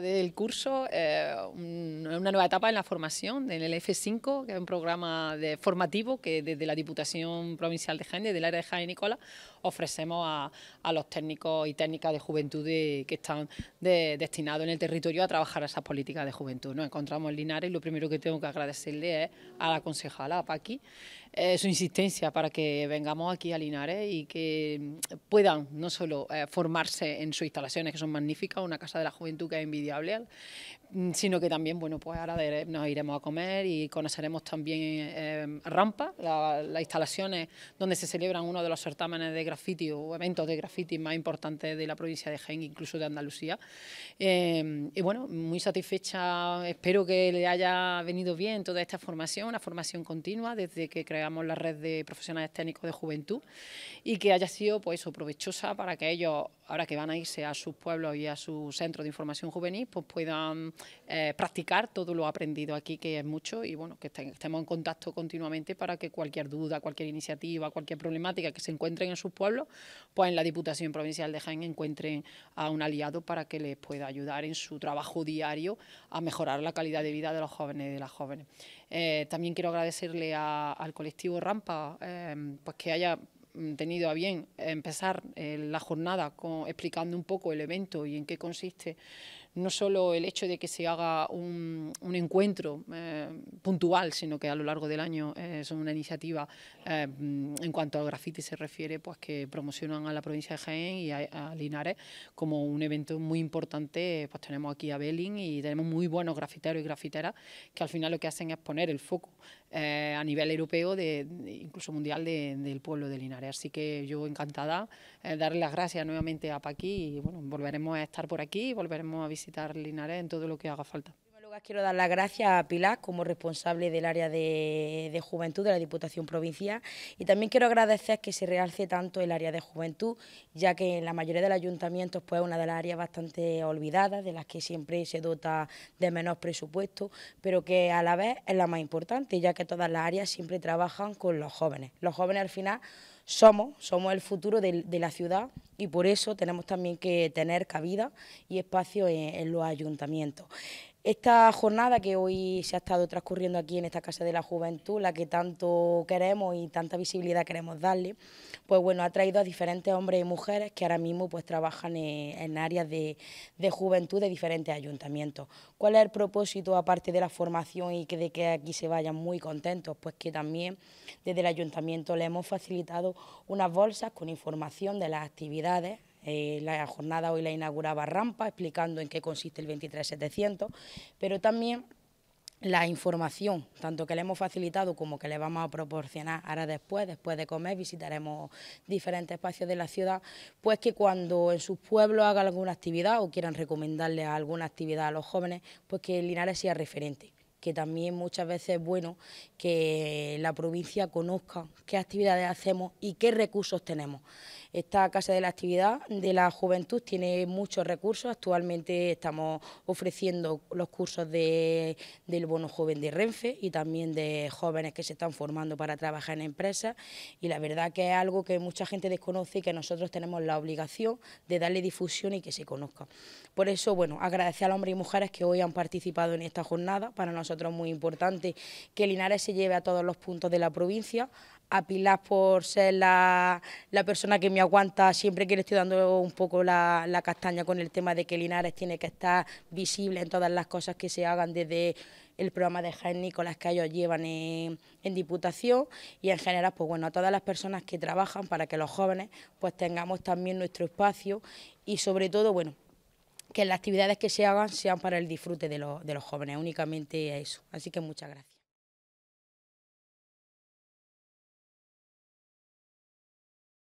del curso, eh, una nueva etapa en la formación en el f 5 que es un programa de formativo que desde la Diputación Provincial de Jaén, del área de Jaén y Nicola, ofrecemos a, los técnicos y técnicas de juventud que están destinados en el territorio a trabajar esas políticas de juventud. Nos encontramos en Linares y lo primero que tengo que agradecerle es a la concejala, a Paqui, eh, su insistencia para que vengamos aquí a Linares y que puedan no solo eh, formarse en sus instalaciones, que son magníficas, una casa de la juventud que es Mm, sino que también, bueno, pues ahora nos iremos a comer y conoceremos también eh, Rampa, las instalaciones donde se celebran uno de los certámenes de graffiti o eventos de graffiti más importantes de la provincia de Jaén, incluso de Andalucía. Em, y bueno, muy satisfecha, espero que le haya venido bien toda esta formación, una formación continua desde que creamos la red de profesionales técnicos de juventud y que haya sido, pues, provechosa para que ellos ahora que van a irse a sus pueblos y a su centro de información juvenil, pues puedan eh, practicar todo lo aprendido aquí, que es mucho, y bueno, que estemos en contacto continuamente para que cualquier duda, cualquier iniciativa, cualquier problemática que se encuentren en sus pueblos, pues en la Diputación Provincial de Jaén encuentren a un aliado para que les pueda ayudar en su trabajo diario a mejorar la calidad de vida de los jóvenes y de las jóvenes. Eh, también quiero agradecerle al colectivo Rampa eh, pues que haya Mm, tenido a bien empezar eh, la jornada con, explicando un poco el evento y en qué consiste no solo el hecho de que se haga un, encuentro eh, puntual, sino que a lo largo del año es eh, una iniciativa eh, en cuanto al graffiti se refiere, pues que promocionan a la provincia de Jaén y a, Linares como un evento muy importante. Pues tenemos aquí a Belín y tenemos muy buenos grafiteros y grafiteras que al final lo que hacen es poner el foco a nivel europeo, de, incluso mundial, del pueblo de Linares. Así que yo encantada darle las gracias nuevamente a Paqui y bueno, volveremos a estar por aquí, volveremos a visitar visitar Linares en todo lo que haga falta quiero dar las gracias a Pilar como responsable del área de, juventud de la Diputación Provincial y también quiero agradecer que se realce tanto el área de juventud, ya que en la mayoría del los ayuntamientos pues, es una de las áreas bastante olvidadas, de las que siempre se dota de menos presupuesto, pero que a la vez es la más importante, ya que todas las áreas siempre trabajan con los jóvenes. Los jóvenes al final somos, somos el futuro de, la ciudad y por eso tenemos también que tener cabida y espacio en los ayuntamientos. Esta jornada que hoy se ha estado transcurriendo aquí en esta Casa de la Juventud, la que tanto queremos y tanta visibilidad queremos darle, pues bueno, ha traído a diferentes hombres y mujeres que ahora mismo pues trabajan en, áreas de, de, juventud de diferentes ayuntamientos. ¿Cuál es el propósito, aparte de la formación y que de que aquí se vayan muy contentos? Pues que también desde el ayuntamiento le hemos facilitado unas bolsas con información de las actividades eh, la jornada hoy la inauguraba Rampa, explicando en qué consiste el 23700, pero también la información, tanto que le hemos facilitado como que le vamos a proporcionar ahora después, después de comer, visitaremos diferentes espacios de la ciudad, pues que cuando en sus pueblos haga alguna actividad o quieran recomendarle alguna actividad a los jóvenes, pues que Linares sea referente que también muchas veces es bueno que la provincia conozca qué actividades hacemos y qué recursos tenemos. Esta Casa de la Actividad de la Juventud tiene muchos recursos. Actualmente estamos ofreciendo los cursos de, del Bono Joven de Renfe y también de jóvenes que se están formando para trabajar en empresas. Y la verdad que es algo que mucha gente desconoce y que nosotros tenemos la obligación de darle difusión y que se conozca. Por eso, bueno, agradecer a los hombres y mujeres que hoy han participado en esta jornada. Para nosotros es muy importante que Linares se lleve a todos los puntos de la provincia a Pilar por ser la, persona que me aguanta siempre que le estoy dando un poco la, castaña con el tema de que Linares tiene que estar visible en todas las cosas que se hagan desde el programa de Jaén Nicolás que ellos llevan en, en, Diputación y en general pues bueno a todas las personas que trabajan para que los jóvenes pues tengamos también nuestro espacio y sobre todo bueno que las actividades que se hagan sean para el disfrute de, los, de los jóvenes únicamente eso así que muchas gracias